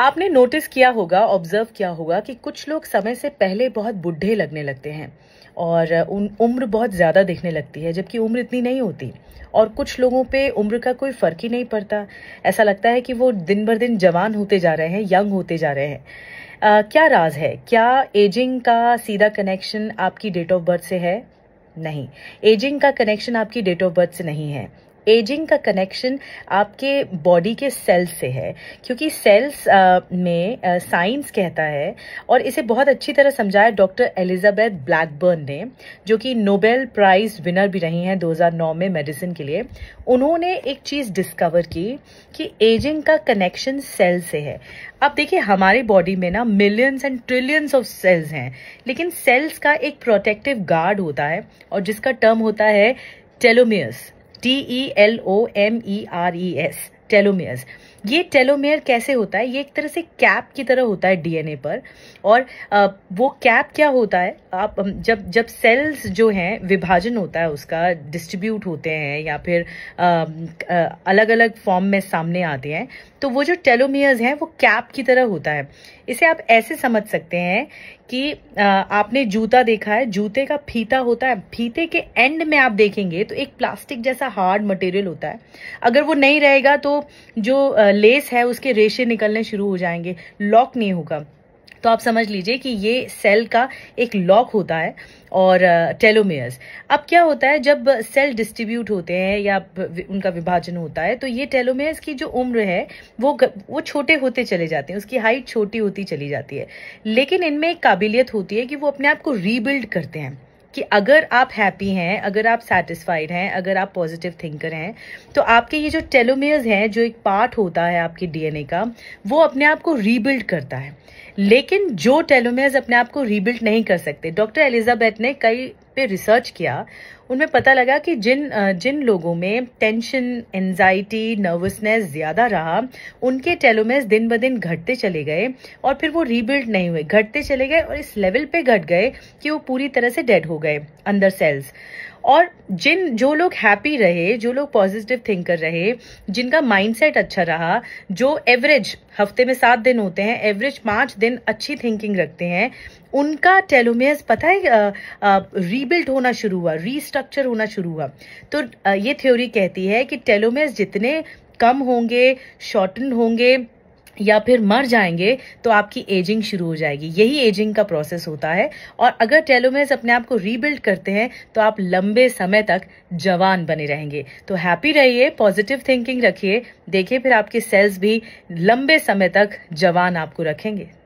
आपने नोटिस किया होगा ऑब्जर्व किया होगा कि कुछ लोग समय से पहले बहुत बुढ़े लगने लगते हैं और उन उम्र बहुत ज़्यादा दिखने लगती है जबकि उम्र इतनी नहीं होती और कुछ लोगों पे उम्र का कोई फ़र्क ही नहीं पड़ता ऐसा लगता है कि वो दिन भर दिन जवान होते जा रहे हैं यंग होते जा रहे हैं आ, क्या राज है क्या एजिंग का सीधा कनेक्शन आपकी डेट ऑफ बर्थ से है नहीं एजिंग का कनेक्शन आपकी डेट ऑफ बर्थ से नहीं है एजिंग का कनेक्शन आपके बॉडी के सेल्स से है क्योंकि सेल्स में साइंस कहता है और इसे बहुत अच्छी तरह समझाया डॉक्टर एलिजाबेथ ब्लैकबर्न ने जो कि नोबेल प्राइज विनर भी रही हैं 2009 में मेडिसिन के लिए उन्होंने एक चीज़ डिस्कवर की कि एजिंग का कनेक्शन सेल से है अब देखिए हमारे बॉडी में ना millions and trillions of cells हैं लेकिन सेल्स का एक प्रोटेक्टिव गार्ड होता है और जिसका टर्म होता है telomeres T E L O M E R E S telomeres ये टेलोमेयर कैसे होता है ये एक तरह से कैप की तरह होता है डीएनए पर और वो कैप क्या होता है आप जब जब सेल्स जो हैं विभाजन होता है उसका डिस्ट्रीब्यूट होते हैं या फिर आ, आ, अलग अलग फॉर्म में सामने आते हैं तो वो जो टेलोमियर्स हैं वो कैप की तरह होता है इसे आप ऐसे समझ सकते हैं कि आ, आपने जूता देखा है जूते का फीता होता है फीते के एंड में आप देखेंगे तो एक प्लास्टिक जैसा हार्ड मटेरियल होता है अगर वो नहीं रहेगा तो जो लेस है उसके रेशे निकलने शुरू हो जाएंगे लॉक नहीं होगा तो आप समझ लीजिए कि ये सेल का एक लॉक होता है और टेलोमेयर्स अब क्या होता है जब सेल डिस्ट्रीब्यूट होते हैं या उनका विभाजन होता है तो ये टेलोमेयर्स की जो उम्र है वो वो छोटे होते चले जाते हैं उसकी हाइट छोटी होती चली जाती है लेकिन इनमें एक काबिलियत होती है कि वो अपने आप को रीबिल्ड करते हैं कि अगर आप हैप्पी हैं अगर आप सेटिस्फाइड हैं अगर आप पॉजिटिव थिंकर हैं तो आपके ये जो टेलोमेयर्स हैं जो एक पार्ट होता है आपके डीएनए का वो अपने आप को रीबिल्ड करता है लेकिन जो टेलोमेयर्स अपने आप को रीबिल्ड नहीं कर सकते डॉक्टर एलिजाबेथ ने कई पे रिसर्च किया उनमें पता लगा कि जिन जिन लोगों में टेंशन एनजाइटी नर्वसनेस ज़्यादा रहा उनके टेलोमेस दिन ब दिन घटते चले गए और फिर वो रीबिल्ड नहीं हुए घटते चले गए और इस लेवल पे घट गए कि वो पूरी तरह से डेड हो गए अंदर सेल्स और जिन जो लोग हैप्पी रहे जो लोग पॉजिटिव थिंकर रहे जिनका माइंडसेट अच्छा रहा जो एवरेज हफ्ते में सात दिन होते हैं एवरेज पांच दिन अच्छी थिंकिंग रखते हैं उनका टेलोमेयर्स पता है रीबिल्ट होना शुरू हुआ रीस्ट्रक्चर होना शुरू हुआ तो ये थ्योरी कहती है कि टेलोमेस जितने कम होंगे शॉर्टन होंगे या फिर मर जाएंगे तो आपकी एजिंग शुरू हो जाएगी यही एजिंग का प्रोसेस होता है और अगर टेलोमेस अपने आप को रीबिल्ड करते हैं तो आप लंबे समय तक जवान बने रहेंगे तो हैप्पी रहिए पॉजिटिव थिंकिंग रखिए देखिए फिर आपके सेल्स भी लंबे समय तक जवान आपको रखेंगे